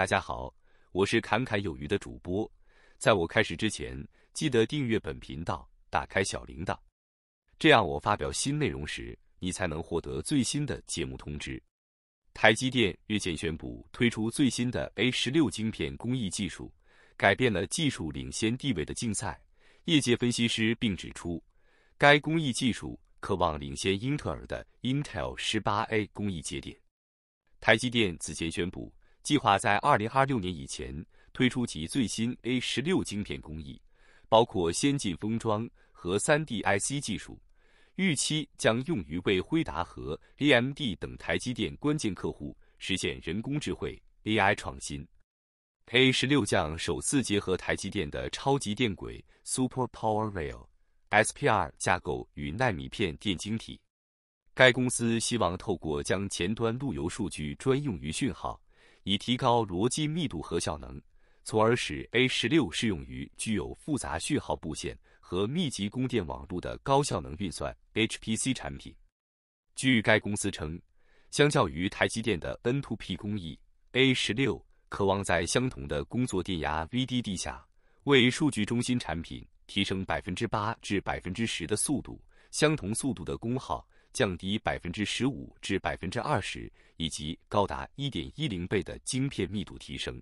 大家好，我是侃侃有余的主播。在我开始之前，记得订阅本频道，打开小铃铛，这样我发表新内容时，你才能获得最新的节目通知。台积电日前宣布推出最新的 A 十六晶片工艺技术，改变了技术领先地位的竞赛。业界分析师并指出，该工艺技术渴望领先英特尔的 Intel 十八 A 工艺节点。台积电此前宣布。计划在二零二六年以前推出其最新 A 十六晶片工艺，包括先进封装和 3D IC 技术，预期将用于为辉达和 AMD 等台积电关键客户实现人工智慧 AI 创新。A 十六将首次结合台积电的超级电轨 Super Power Rail SPR 架构与纳米片电晶体。该公司希望透过将前端路由数据专用于讯号。以提高逻辑密度和效能，从而使 A 十六适用于具有复杂序号布线和密集供电网络的高效能运算 （HPC） 产品。据该公司称，相较于台积电的 N2P 工艺，A 十六渴望在相同的工作电压 （VDD） 下，为数据中心产品提升百分之八至百分之十的速度，相同速度的功耗。降低百分之十五至百分之二十，以及高达一点一零倍的晶片密度提升。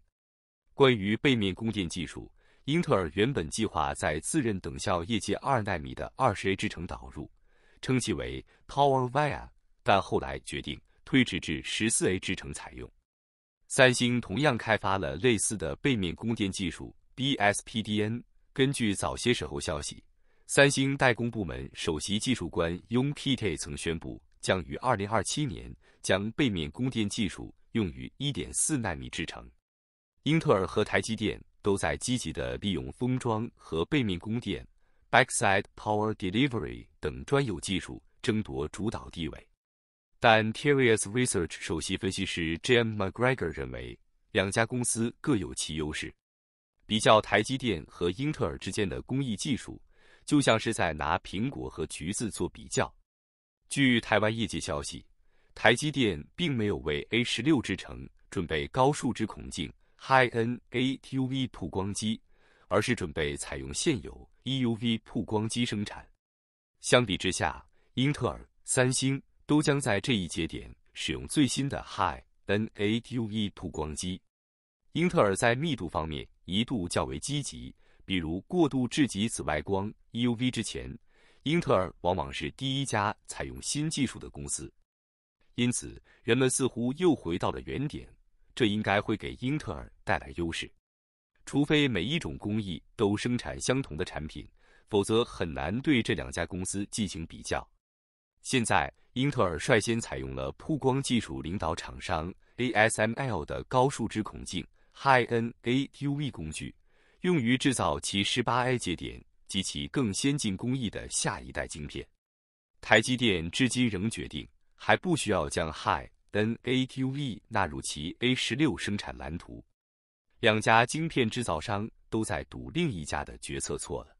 关于背面供电技术，英特尔原本计划在自认等效业界二纳米的二十 A 制程导入，称其为 PowerVia，但后来决定推迟至十四 A 制程采用。三星同样开发了类似的背面供电技术 BSPDN。根据早些时候消息。三星代工部门首席技术官 Yong t e 曾宣布，将于2027年将背面供电技术用于1.4纳米制程。英特尔和台积电都在积极地利用封装和背面供电 （Backside Power Delivery） 等专有技术争夺主导地位。但 Terius Research 首席分析师 Jim m c g r e g o r 认为，两家公司各有其优势。比较台积电和英特尔之间的工艺技术。就像是在拿苹果和橘子做比较。据台湾业界消息，台积电并没有为 A 十六制程准备高数值孔径 （High NA t u v 曝光机，而是准备采用现有 EUV 曝光机生产。相比之下，英特尔、三星都将在这一节点使用最新的 High NA t u v 曝光机。英特尔在密度方面一度较为积极。比如过度至极紫外光 （EUV） 之前，英特尔往往是第一家采用新技术的公司。因此，人们似乎又回到了原点。这应该会给英特尔带来优势。除非每一种工艺都生产相同的产品，否则很难对这两家公司进行比较。现在，英特尔率先采用了曝光技术领导厂商 ASML 的高数值孔径 （High NA u v 工具。用于制造其十八 a 节点及其更先进工艺的下一代晶片。台积电至今仍决定还不需要将 High N A U V 纳入其 A 十六生产蓝图。两家晶片制造商都在赌另一家的决策错了。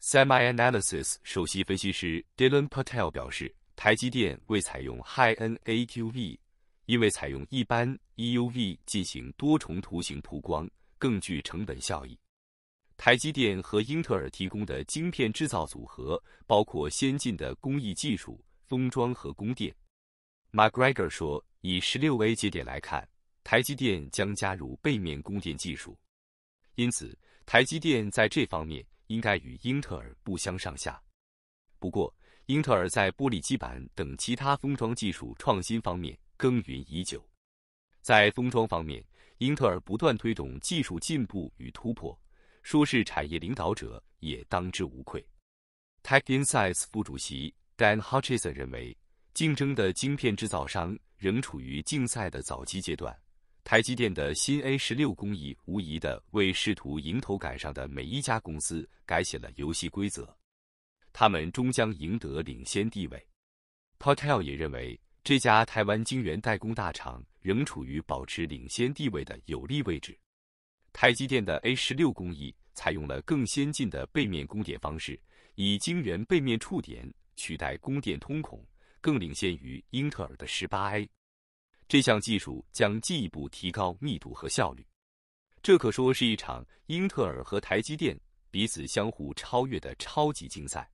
Semi Analysis 首席分析师 Dylan Patel 表示，台积电未采用 High N A U V，因为采用一般 E U V 进行多重图形曝光。更具成本效益。台积电和英特尔提供的晶片制造组合包括先进的工艺技术、封装和供电。McGregor 说，以 16A 节点来看，台积电将加入背面供电技术，因此台积电在这方面应该与英特尔不相上下。不过，英特尔在玻璃基板等其他封装技术创新方面耕耘已久，在封装方面。英特尔不断推动技术进步与突破，说是产业领导者也当之无愧。TechInsights 副主席 Dan Hutcheson 认为，竞争的晶片制造商仍处于竞赛的早期阶段。台积电的新 A 十六工艺无疑的为试图迎头赶上的每一家公司改写了游戏规则，他们终将赢得领先地位。Patel 也认为。这家台湾晶圆代工大厂仍处于保持领先地位的有利位置。台积电的 A 十六工艺采用了更先进的背面供电方式，以晶圆背面触点取代供电通孔，更领先于英特尔的十八 A。这项技术将进一步提高密度和效率。这可说是一场英特尔和台积电彼此相互超越的超级竞赛。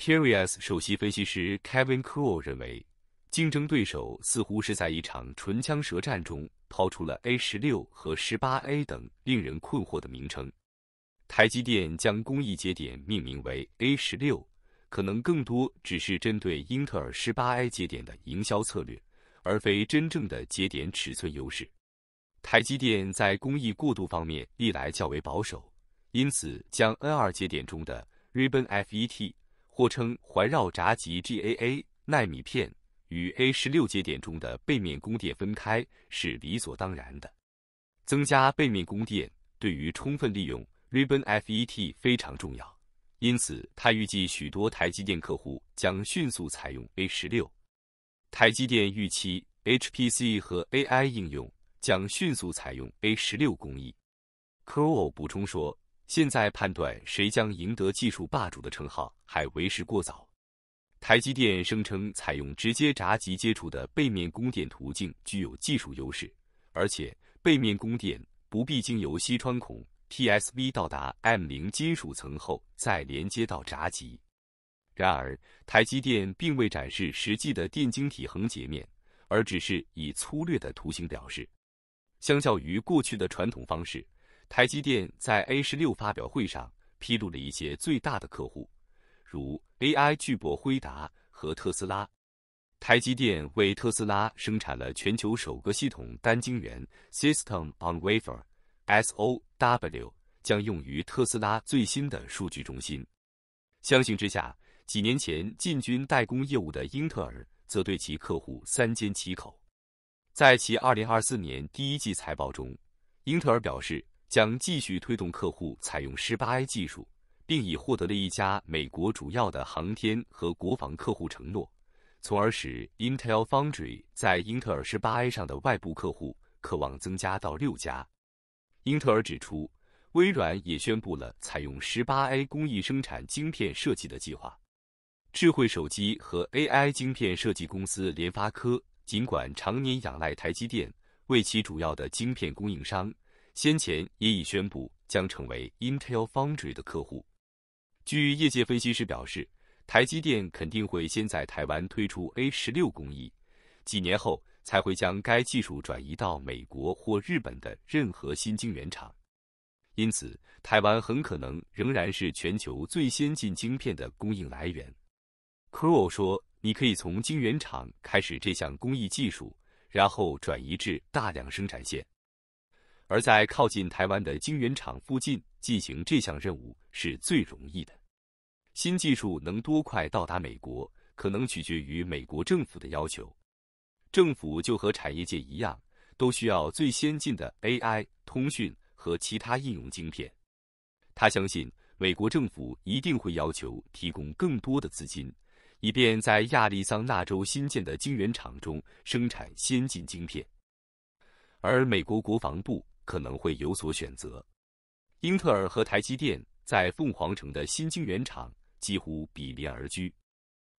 c u r e o s 首席分析师 Kevin Crow 认为。竞争对手似乎是在一场唇枪舌战中抛出了 A 十六和十八 A 等令人困惑的名称。台积电将工艺节点命名为 A 十六，可能更多只是针对英特尔十八 A 节点的营销策略，而非真正的节点尺寸优势。台积电在工艺过渡方面历来较为保守，因此将 N 二节点中的 Ribbon FET 或称环绕闸极 GAA 纳米片。与 A 十六节点中的背面供电分开是理所当然的。增加背面供电对于充分利用 Ribbon FET 非常重要，因此他预计许多台积电客户将迅速采用 A 十六。台积电预期 HPC 和 AI 应用将迅速采用 A 十六工艺。k r o 补充说，现在判断谁将赢得技术霸主的称号还为时过早。台积电声称，采用直接闸极接触的背面供电途径具有技术优势，而且背面供电不必经由西穿孔 TSV 到达 M 零金属层后再连接到闸极。然而，台积电并未展示实际的电晶体横截面，而只是以粗略的图形表示。相较于过去的传统方式，台积电在 A 十六发表会上披露了一些最大的客户。如 AI 巨博辉达和特斯拉，台积电为特斯拉生产了全球首个系统单晶圆 （System on Wafer，SOW），将用于特斯拉最新的数据中心。相形之下，几年前进军代工业务的英特尔，则对其客户三缄其口。在其2024年第一季财报中，英特尔表示将继续推动客户采用 18A 技术。并已获得了一家美国主要的航天和国防客户承诺，从而使 Intel Foundry 在英特尔十八 A 上的外部客户渴望增加到六家。英特尔指出，微软也宣布了采用十八 A 工艺生产晶片设计的计划。智慧手机和 AI 晶片设计公司联发科，尽管常年仰赖台积电为其主要的晶片供应商，先前也已宣布将成为 Intel Foundry 的客户。据业界分析师表示，台积电肯定会先在台湾推出 A 十六工艺，几年后才会将该技术转移到美国或日本的任何新晶圆厂。因此，台湾很可能仍然是全球最先进晶片的供应来源。Crow 说：“你可以从晶圆厂开始这项工艺技术，然后转移至大量生产线。”而在靠近台湾的晶圆厂附近进行这项任务是最容易的。新技术能多快到达美国，可能取决于美国政府的要求。政府就和产业界一样，都需要最先进的 AI 通讯和其他应用晶片。他相信美国政府一定会要求提供更多的资金，以便在亚利桑那州新建的晶圆厂中生产先进晶片，而美国国防部。可能会有所选择。英特尔和台积电在凤凰城的新晶圆厂几乎比邻而居。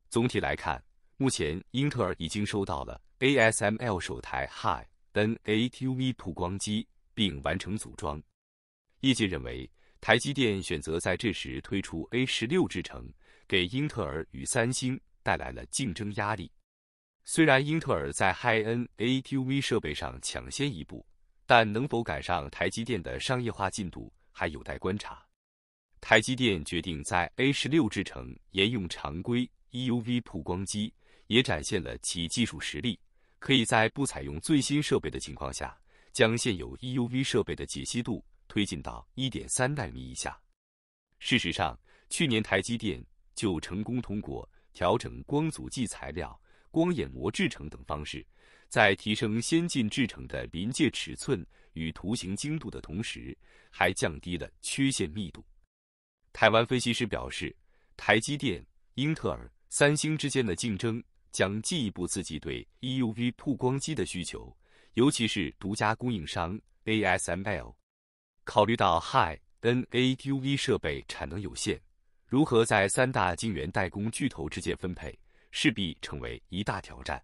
总体来看，目前英特尔已经收到了 ASML 首台 HiNATUV 曝光机，并完成组装。业界认为，台积电选择在这时推出 A16 制程，给英特尔与三星带来了竞争压力。虽然英特尔在 HiNATUV 设备上抢先一步。但能否赶上台积电的商业化进度还有待观察。台积电决定在 A 十六制程沿用常规 EUV 曝光机，也展现了其技术实力，可以在不采用最新设备的情况下，将现有 EUV 设备的解析度推进到1.3纳米以下。事实上，去年台积电就成功通过调整光阻剂材料、光眼膜制程等方式。在提升先进制程的临界尺寸与图形精度的同时，还降低了缺陷密度。台湾分析师表示，台积电、英特尔、三星之间的竞争将进一步刺激对 EUV 曝光机的需求，尤其是独家供应商 ASML。考虑到 High NA D u v 设备产能有限，如何在三大晶圆代工巨头之间分配，势必成为一大挑战。